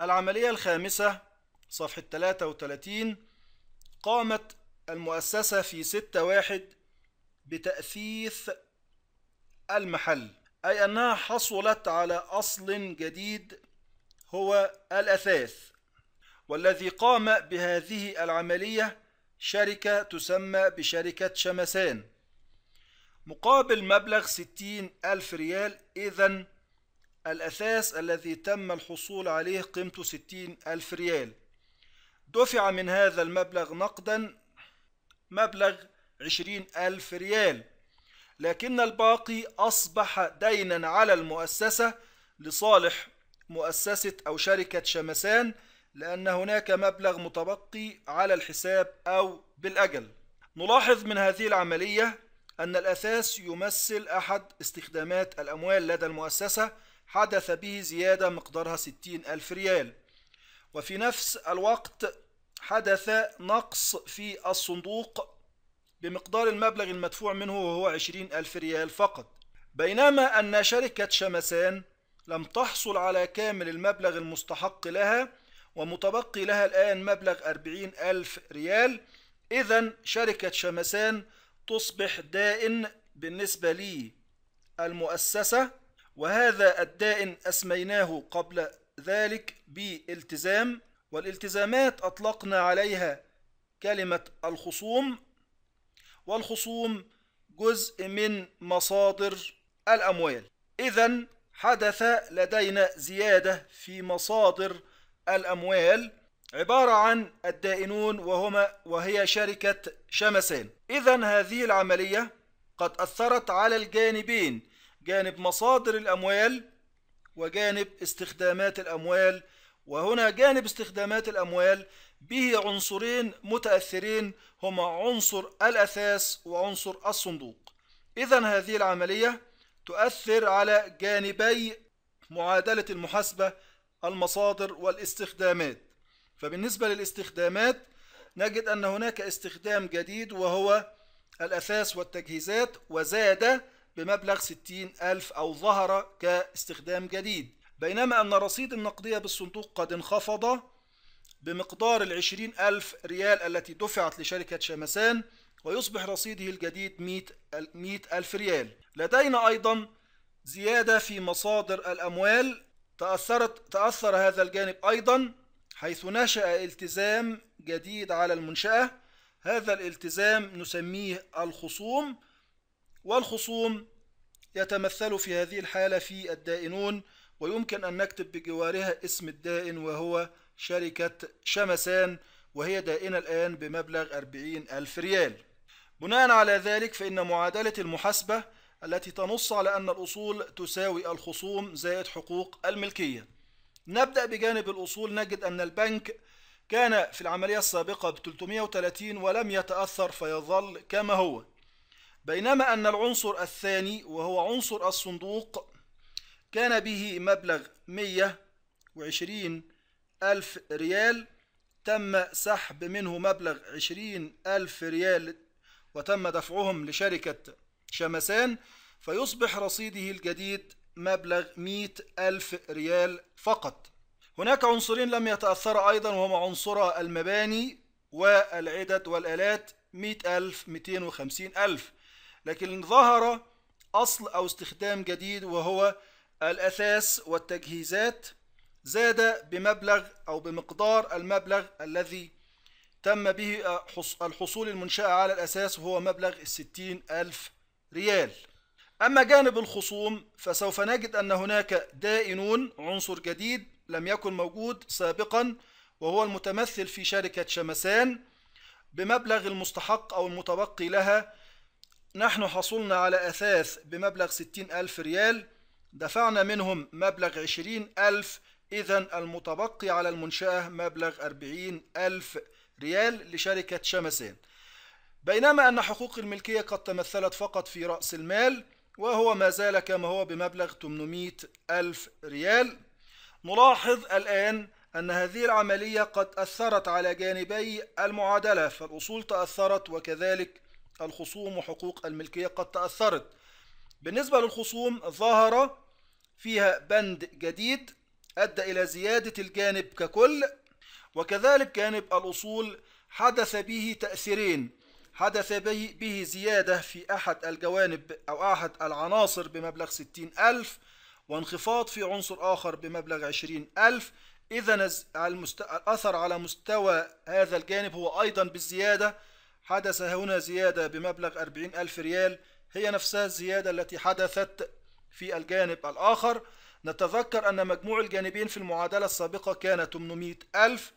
العملية الخامسة صفحة 33 قامت المؤسسة في 6 واحد بتأثيث المحل أي أنها حصلت على أصل جديد هو الأثاث والذي قام بهذه العملية شركة تسمى بشركة شمسان مقابل مبلغ ستين ألف ريال إذن الأثاث الذي تم الحصول عليه قيمته 60 ألف ريال دفع من هذا المبلغ نقدا مبلغ 20 ألف ريال لكن الباقي أصبح دينا على المؤسسة لصالح مؤسسة أو شركة شمسان لأن هناك مبلغ متبقي على الحساب أو بالأجل نلاحظ من هذه العملية أن الأثاث يمثل أحد استخدامات الأموال لدى المؤسسة حدث به زيادة مقدارها 60 ألف ريال وفي نفس الوقت حدث نقص في الصندوق بمقدار المبلغ المدفوع منه وهو 20 ألف ريال فقط بينما أن شركة شمسان لم تحصل على كامل المبلغ المستحق لها ومتبقي لها الآن مبلغ 40 ألف ريال إذا شركة شمسان تصبح دائن بالنسبة لي المؤسسة وهذا الدائن أسميناه قبل ذلك بالتزام والالتزامات أطلقنا عليها كلمة الخصوم والخصوم جزء من مصادر الأموال إذا حدث لدينا زيادة في مصادر الأموال عبارة عن الدائنون وهما وهي شركة شمسان إذا هذه العملية قد أثرت على الجانبين جانب مصادر الأموال وجانب استخدامات الأموال وهنا جانب استخدامات الأموال به عنصرين متأثرين هما عنصر الأثاث وعنصر الصندوق إذا هذه العملية تؤثر على جانبي معادلة المحاسبة المصادر والاستخدامات فبالنسبة للاستخدامات نجد أن هناك استخدام جديد وهو الأثاث والتجهيزات وزاد بمبلغ 60 ألف أو ظهر كاستخدام جديد بينما أن رصيد النقدية بالصندوق قد انخفض بمقدار العشرين ألف ريال التي دفعت لشركة شمسان ويصبح رصيده الجديد 100 ألف ريال لدينا أيضا زيادة في مصادر الأموال تأثرت تأثر هذا الجانب أيضا حيث نشأ التزام جديد على المنشأة هذا الالتزام نسميه الخصوم والخصوم يتمثل في هذه الحالة في الدائنون ويمكن أن نكتب بجوارها اسم الدائن وهو شركة شمسان وهي دائنة الآن بمبلغ 40 ألف ريال بناء على ذلك فإن معادلة المحاسبة التي تنص على أن الأصول تساوي الخصوم زائد حقوق الملكية نبدأ بجانب الأصول نجد أن البنك كان في العملية السابقة ب 330 ولم يتأثر فيظل كما هو بينما أن العنصر الثاني وهو عنصر الصندوق كان به مبلغ 120 ألف ريال تم سحب منه مبلغ 20 ألف ريال وتم دفعهم لشركة شمسان فيصبح رصيده الجديد مبلغ 100 ألف ريال فقط هناك عنصرين لم يتأثر أيضا وهما عنصر المباني والعدد والآلات 100 ألف 250 ألف لكن ظهر أصل أو استخدام جديد وهو الأثاث والتجهيزات زاد بمبلغ أو بمقدار المبلغ الذي تم به الحصول المنشأة على الأساس وهو مبلغ الستين ألف ريال أما جانب الخصوم فسوف نجد أن هناك دائنون عنصر جديد لم يكن موجود سابقا وهو المتمثل في شركة شمسان بمبلغ المستحق أو المتبقي لها نحن حصلنا على أثاث بمبلغ ستين ألف ريال دفعنا منهم مبلغ عشرين ألف إذا المتبقي على المنشأة مبلغ أربعين ألف ريال لشركة شمسان بينما أن حقوق الملكية قد تمثلت فقط في رأس المال وهو ما زال كما هو بمبلغ 800 ألف ريال نلاحظ الآن أن هذه العملية قد أثرت على جانبي المعادلة فالأصول تأثرت وكذلك الخصوم وحقوق الملكية قد تأثرت بالنسبة للخصوم ظهر فيها بند جديد أدى إلى زيادة الجانب ككل وكذلك جانب الأصول حدث به تأثيرين حدث به, به زيادة في أحد الجوانب أو أحد العناصر بمبلغ 60 ألف وانخفاض في عنصر آخر بمبلغ 20 ألف إذا الأثر على مستوى هذا الجانب هو أيضا بالزيادة حدث هنا زيادة بمبلغ 40 ألف ريال هي نفسها الزيادة التي حدثت في الجانب الآخر نتذكر أن مجموع الجانبين في المعادلة السابقة كان 800 ألف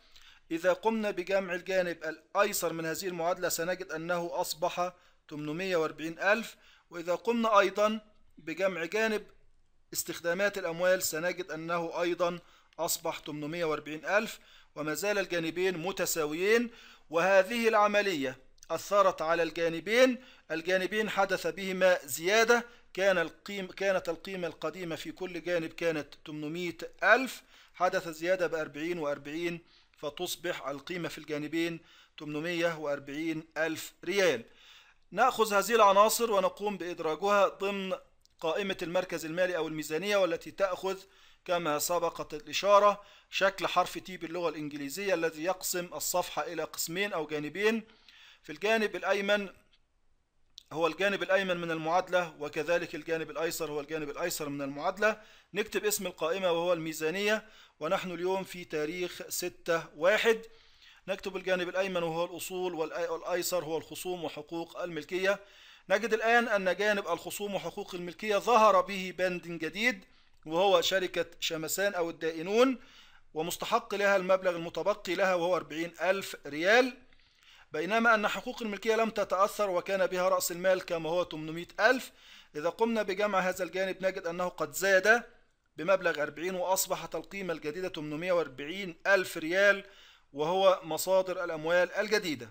إذا قمنا بجمع الجانب الأيسر من هذه المعادلة سنجد أنه أصبح 840 ألف وإذا قمنا أيضا بجمع جانب استخدامات الأموال سنجد أنه أيضا أصبح 840 ألف وما زال الجانبين متساويين وهذه العملية أثرت على الجانبين الجانبين حدث بهما زيادة كان القيم كانت القيمة القديمة في كل جانب كانت 800 ألف حدث زيادة ب 40 و 40 فتصبح القيمة في الجانبين 840 ألف ريال نأخذ هذه العناصر ونقوم بإدراجها ضمن قائمة المركز المالي أو الميزانية والتي تأخذ كما سبقت الإشارة شكل حرف T باللغة الإنجليزية الذي يقسم الصفحة إلى قسمين أو جانبين في الجانب الأيمن هو الجانب الأيمن من المعادلة وكذلك الجانب الأيسر هو الجانب الأيسر من المعادلة نكتب اسم القائمة وهو الميزانية ونحن اليوم في تاريخ 6 واحد نكتب الجانب الأيمن وهو الأصول والأيسر هو الخصوم وحقوق الملكية نجد الآن أن جانب الخصوم وحقوق الملكية ظهر به بند جديد وهو شركة شمسان أو الدائنون ومستحق لها المبلغ المتبقي لها وهو 40 ألف ريال بينما أن حقوق الملكية لم تتأثر وكان بها رأس المال كما هو 800 ألف إذا قمنا بجمع هذا الجانب نجد أنه قد زاد بمبلغ 40 وأصبحت القيمة الجديدة 840 ألف ريال وهو مصادر الأموال الجديدة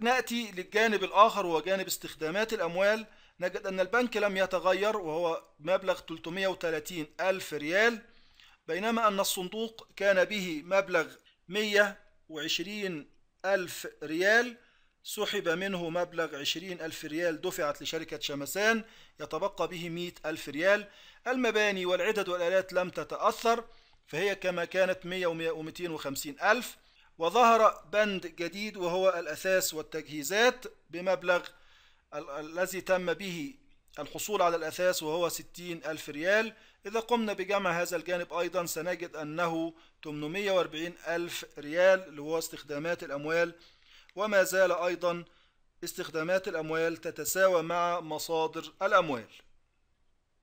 نأتي للجانب الآخر وهو جانب استخدامات الأموال نجد أن البنك لم يتغير وهو مبلغ 330 ألف ريال بينما أن الصندوق كان به مبلغ 120 ألف ريال سحب منه مبلغ عشرين ألف ريال دفعت لشركة شمسان يتبقى به مئة ألف ريال المباني والعدد والآلات لم تتأثر فهي كما كانت 100 و250 وخمسين ألف وظهر بند جديد وهو الأثاث والتجهيزات بمبلغ الذي تم به الحصول على الأثاث وهو 60 ألف ريال إذا قمنا بجمع هذا الجانب أيضا سنجد أنه 840 ألف ريال اللي هو استخدامات الأموال وما زال أيضا استخدامات الأموال تتساوى مع مصادر الأموال